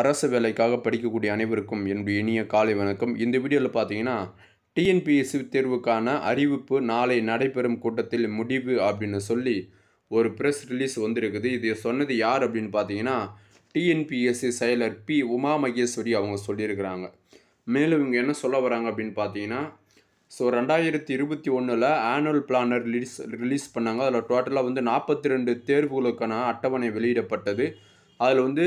அரசு வேலைக்காக படிக்கக்கூடிய அனைவருக்கும் என்னுடைய இனிய காலை வணக்கம் இந்த வீடியோவில் பார்த்தீங்கன்னா டிஎன்பிஎஸ்சி தேர்வுக்கான அறிவிப்பு நாளை நடைபெறும் கூட்டத்தில் முடிவு அப்படின்னு சொல்லி ஒரு ப்ரெஸ் ரிலீஸ் வந்திருக்குது இது சொன்னது யார் அப்படின்னு பார்த்தீங்கன்னா டிஎன்பிஎஸ்சி செயலர் பி உமா மகேஸ்வரி அவங்க சொல்லியிருக்கிறாங்க மேலும் இவங்க என்ன சொல்ல வராங்க அப்படின்னு பார்த்தீங்கன்னா ஸோ ரெண்டாயிரத்தி இருபத்தி ஒன்றில் ஆனுவல் பிளானர் ரிலீஸ் ரிலீஸ் பண்ணாங்க அதில் டோட்டலாக வந்து நாற்பத்தி ரெண்டு தேர்வுகளுக்கான அட்டவணை வெளியிடப்பட்டது அதில் வந்து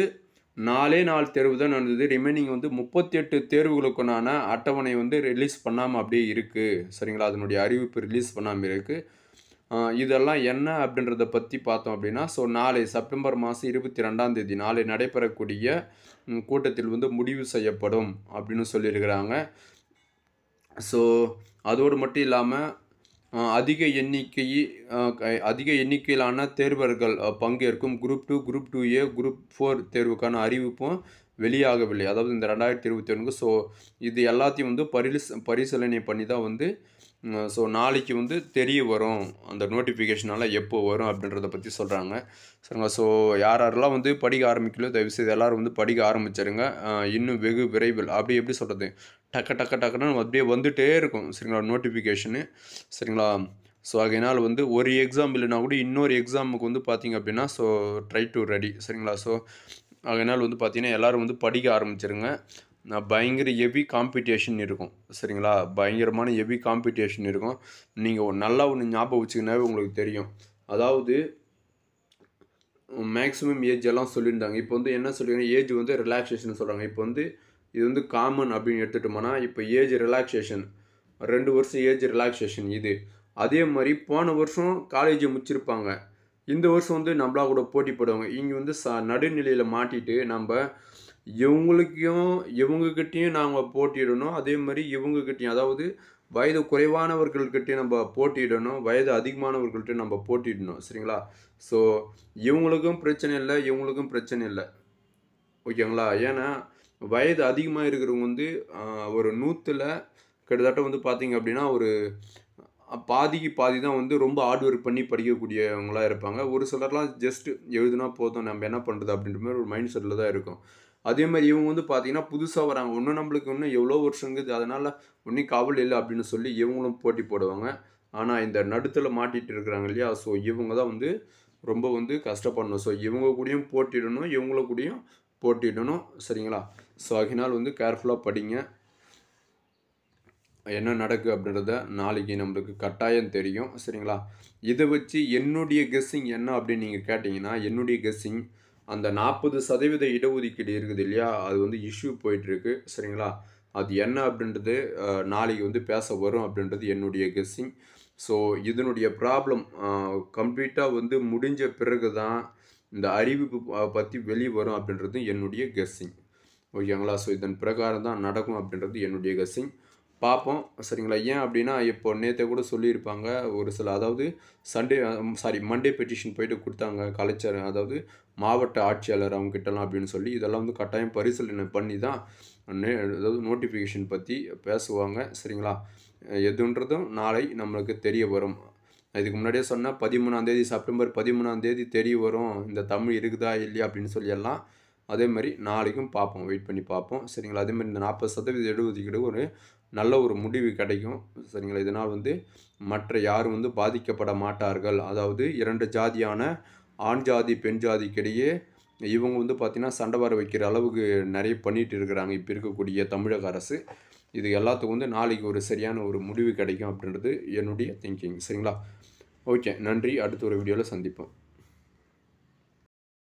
நாலே நாள் தேர்வு தான் நடந்தது ரிமைனிங் வந்து முப்பத்தெட்டு தேர்வுகளுக்குண்டான அட்டவணை வந்து ரிலீஸ் பண்ணாமல் அப்படியே இருக்குது சரிங்களா அதனுடைய அறிவிப்பு ரிலீஸ் பண்ணாமல் இருக்குது இதெல்லாம் என்ன அப்படின்றத பற்றி பார்த்தோம் அப்படின்னா ஸோ நாளை செப்டம்பர் மாதம் இருபத்தி ரெண்டாம் தேதி நாளை நடைபெறக்கூடிய கூட்டத்தில் வந்து முடிவு செய்யப்படும் அப்படின்னு சொல்லியிருக்கிறாங்க ஸோ அதோடு மட்டும் இல்லாமல் அதிக எண்ணிக்கையை அதிக எண்ணிக்கையிலான தேர்வர்கள் பங்கேற்கும் group two group two A group four தேர்வுக்கான அறிவிப்பும் வெளியாகவில்லை அதாவது இந்த ரெண்டாயிரத்தி இருபத்தி ஒன்று ஸோ இது எல்லாத்தையும் வந்து பரிசு பரிசீலனை பண்ணி தான் வந்து ஸோ நாளைக்கு வந்து தெரிய வரும் அந்த நோட்டிஃபிகேஷனால் எப்போ வரும் அப்படின்றத பற்றி சொல்கிறாங்க சரிங்க ஸோ யார் யாரெல்லாம் வந்து படிக்க ஆரம்பிக்கலையோ தயவுசெய்து எல்லோரும் வந்து படிக்க ஆரம்பிச்சிருங்க இன்னும் வெகு விரைவில் அப்படி எப்படி சொல்கிறது டக்கு டக்கு டக்குன்னு அப்படியே வந்துகிட்டே இருக்கும் சரிங்களா நோட்டிஃபிகேஷனு சரிங்களா ஸோ அதனால் வந்து ஒரு எக்ஸாம் இல்லைனா கூட இன்னொரு எக்ஸாமுக்கு வந்து பார்த்திங்க அப்படின்னா ஸோ ட்ரை டு ரெடி சரிங்களா ஸோ அதனால் வந்து பார்த்திங்கன்னா எல்லோரும் வந்து படிக்க ஆரம்பிச்சிருங்க நான் பயங்கர ஹெவி காம்படிஷன் இருக்கும் சரிங்களா பயங்கரமான ஹெவி காம்படிஷன் இருக்கும் நீங்கள் நல்லா ஒன்று ஞாபகம் வச்சுக்கினாவே உங்களுக்கு தெரியும் அதாவது மேக்ஸிமம் ஏஜ் எல்லாம் சொல்லியிருந்தாங்க இப்போ வந்து என்ன சொல்லியிருக்காங்க ஏஜ் வந்து ரிலாக்ஸேஷன் சொல்கிறாங்க இப்போ வந்து இது வந்து காமன் அப்படின்னு எடுத்துட்டோம்னா இப்போ ஏஜ் ரிலாக்ஸேஷன் ரெண்டு வருஷம் ஏஜ் ரிலாக்ஸேஷன் இது அதே மாதிரி போன வருஷம் காலேஜை முடிச்சிருப்பாங்க இந்த வருஷம் வந்து நம்மளா கூட போட்டி போடுவாங்க இங்கே வந்து ச நடுநிலையில் மாட்டிட்டு நம்ம இவங்களுக்கும் இவங்கக்கிட்டேயும் நாங்கள் போட்டியிடணும் அதே மாதிரி இவங்கக்கிட்டேயும் அதாவது வயது குறைவானவர்கள்கிட்டையும் நம்ம போட்டியிடணும் வயது அதிகமானவர்கள்ட்டையும் நம்ம போட்டிடணும் சரிங்களா ஸோ இவங்களுக்கும் பிரச்சனை இல்லை இவங்களுக்கும் பிரச்சனை இல்லை ஓகேங்களா ஏன்னா வயது அதிகமாக இருக்கிறவங்க வந்து ஒரு நூற்றில் கிட்டத்தட்ட வந்து பார்த்திங்க அப்படின்னா ஒரு பாதிக்கு பாதி தான் வந்து ரொம்ப ஹார்ட் ஒர்க் பண்ணி படிக்கக்கூடியவங்களாக இருப்பாங்க ஒரு சிலர்லாம் ஜஸ்ட் எழுதுனா போதும் நம்ம என்ன பண்ணுறது அப்படின்ற மாதிரி ஒரு மைண்ட் செட்டில் தான் இருக்கும் அதே மாதிரி இவங்க வந்து பார்த்தீங்கன்னா புதுசாக வராங்க இன்னும் நம்மளுக்கு இன்னும் எவ்வளோ வருஷம் இருக்குது அதனால் ஒன்றும் காவல் இல்லை அப்படின்னு சொல்லி இவங்களும் போட்டி போடுவாங்க ஆனால் இந்த நடுத்தில் மாட்டிகிட்டு இருக்கிறாங்க இல்லையா ஸோ இவங்க தான் வந்து ரொம்ப வந்து கஷ்டப்படணும் ஸோ இவங்க கூடயும் போட்டிடணும் இவங்கள கூடயும் போட்டிடணும் சரிங்களா ஸோ அதனால் வந்து கேர்ஃபுல்லாக படிங்க என்ன நடக்குது அப்படின்றத நாளைக்கு நம்மளுக்கு கட்டாயம் தெரியும் சரிங்களா இதை வச்சு என்னுடைய கெஸ்ஸிங் என்ன அப்படின்னு நீங்கள் கேட்டிங்கன்னா என்னுடைய கெஸ்ஸிங் அந்த நாற்பது சதவீத இடஒதுக்கீடு இருக்குது இல்லையா அது வந்து இஷ்யூ போயிட்டுருக்கு சரிங்களா அது என்ன அப்படின்றது நாளைக்கு வந்து பேச வரும் அப்படின்றது என்னுடைய கெஸ்ஸிங் ஸோ இதனுடைய ப்ராப்ளம் கம்ப்ளீட்டாக வந்து முடிஞ்ச பிறகு தான் இந்த அறிவிப்பு பற்றி வெளியே வரும் அப்படின்றது என்னுடைய கெஸ்ஸிங் ஓகேங்களா ஸோ இதன் பிரகாரம் தான் நடக்கும் அப்படின்றது என்னுடைய கெஸ்ஸிங் பார்ப்போம் சரிங்களா ஏன் அப்படின்னா இப்போ நேற்றை கூட சொல்லியிருப்பாங்க ஒரு சில அதாவது சண்டே சாரி மண்டே பெட்டிஷன் போயிட்டு கொடுத்தாங்க கலைச்சர் அதாவது மாவட்ட ஆட்சியாளர் அவங்ககிட்டலாம் அப்படின்னு சொல்லி இதெல்லாம் வந்து கட்டாயம் பரிசீலனை பண்ணி தான் அதாவது நோட்டிஃபிகேஷன் பற்றி பேசுவாங்க சரிங்களா எதுன்றதும் நாளை நம்மளுக்கு தெரிய வரும் இதுக்கு முன்னாடியே சொன்னால் பதிமூணாந்தேதி செப்டம்பர் தேதி தெரிய வரும் இந்த தமிழ் இருக்குதா இல்லையா அப்படின்னு சொல்லியெல்லாம் அதே மாதிரி நாளைக்கும் பார்ப்போம் வெயிட் பண்ணி பார்ப்போம் சரிங்களா அதே மாதிரி இந்த நாற்பது சதவீத இடஒதுக்கீடு ஒரு நல்ல ஒரு முடிவு கிடைக்கும் சரிங்களா இதனால் வந்து மற்ற யாரும் வந்து பாதிக்கப்பட மாட்டார்கள் அதாவது இரண்டு ஜாதியான ஆண் ஜாதி பெண் ஜாதிக்கிடையே இவங்க வந்து பார்த்திங்கன்னா சண்டை வர வைக்கிற அளவுக்கு நிறைய பண்ணிகிட்டு இருக்கிறாங்க இப்போ இருக்கக்கூடிய தமிழக அரசு இது எல்லாத்துக்கும் வந்து நாளைக்கு ஒரு சரியான ஒரு முடிவு கிடைக்கும் அப்படின்றது என்னுடைய திங்கிங் சரிங்களா ஓகே நன்றி அடுத்த ஒரு வீடியோவில் சந்திப்போம்